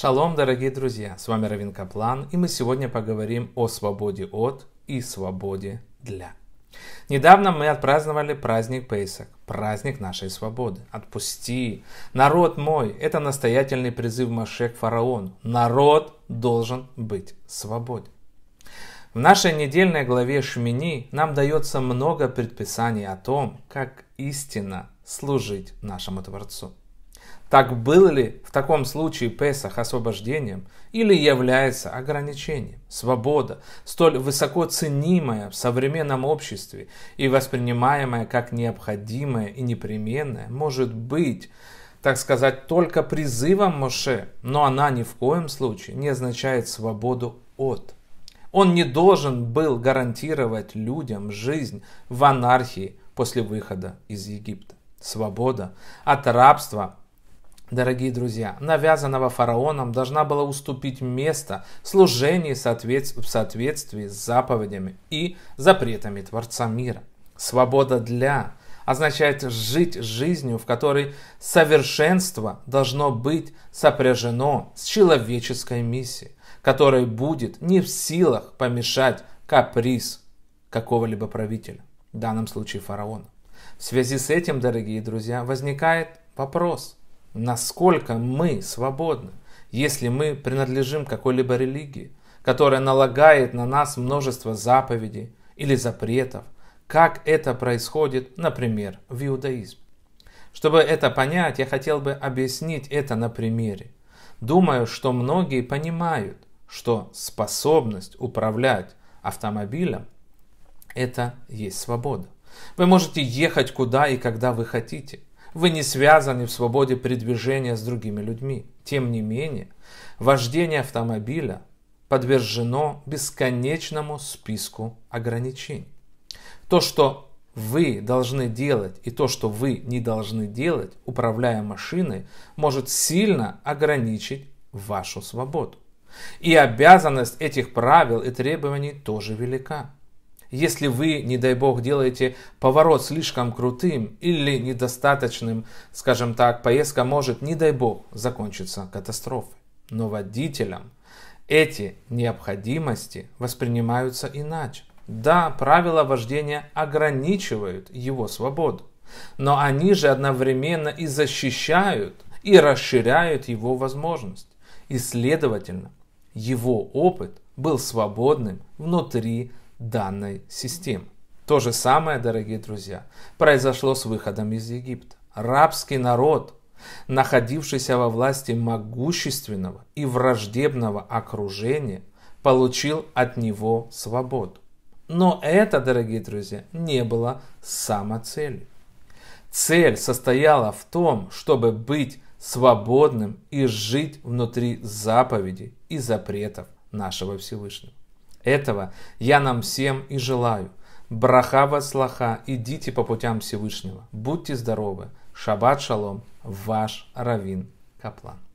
Шалом, дорогие друзья! С вами Равин Каплан, и мы сегодня поговорим о свободе от и свободе для. Недавно мы отпраздновали праздник Пейсак, праздник нашей свободы. Отпусти, народ мой, это настоятельный призыв Маше Фараон. Народ должен быть свободен. В нашей недельной главе Шмини нам дается много предписаний о том, как истинно служить нашему Творцу. Так было ли в таком случае Песах освобождением или является ограничением? Свобода, столь высоко ценимая в современном обществе и воспринимаемая как необходимая и непременная, может быть, так сказать, только призывом Моше, но она ни в коем случае не означает свободу от. Он не должен был гарантировать людям жизнь в анархии после выхода из Египта. Свобода от рабства Дорогие друзья, навязанного фараоном должна была уступить место служении в соответствии с заповедями и запретами Творца мира. Свобода для означает жить жизнью, в которой совершенство должно быть сопряжено с человеческой миссией, которая будет не в силах помешать каприз какого-либо правителя, в данном случае фараона. В связи с этим, дорогие друзья, возникает вопрос – насколько мы свободны, если мы принадлежим какой-либо религии, которая налагает на нас множество заповедей или запретов, как это происходит, например, в иудаизме. Чтобы это понять, я хотел бы объяснить это на примере. Думаю, что многие понимают, что способность управлять автомобилем – это есть свобода. Вы можете ехать куда и когда вы хотите – вы не связаны в свободе передвижения с другими людьми. Тем не менее, вождение автомобиля подвержено бесконечному списку ограничений. То, что вы должны делать и то, что вы не должны делать, управляя машиной, может сильно ограничить вашу свободу. И обязанность этих правил и требований тоже велика. Если вы, не дай бог, делаете поворот слишком крутым или недостаточным, скажем так, поездка может, не дай бог, закончиться катастрофой. Но водителям эти необходимости воспринимаются иначе. Да, правила вождения ограничивают его свободу, но они же одновременно и защищают, и расширяют его возможность. И следовательно, его опыт был свободным внутри данной системы. То же самое, дорогие друзья, произошло с выходом из Египта. Рабский народ, находившийся во власти могущественного и враждебного окружения, получил от него свободу. Но это, дорогие друзья, не было самоцелью. Цель состояла в том, чтобы быть свободным и жить внутри заповедей и запретов нашего Всевышнего. Этого я нам всем и желаю. Браха вацлаха, идите по путям Всевышнего. Будьте здоровы. Шаббат шалом, ваш Равин Каплан.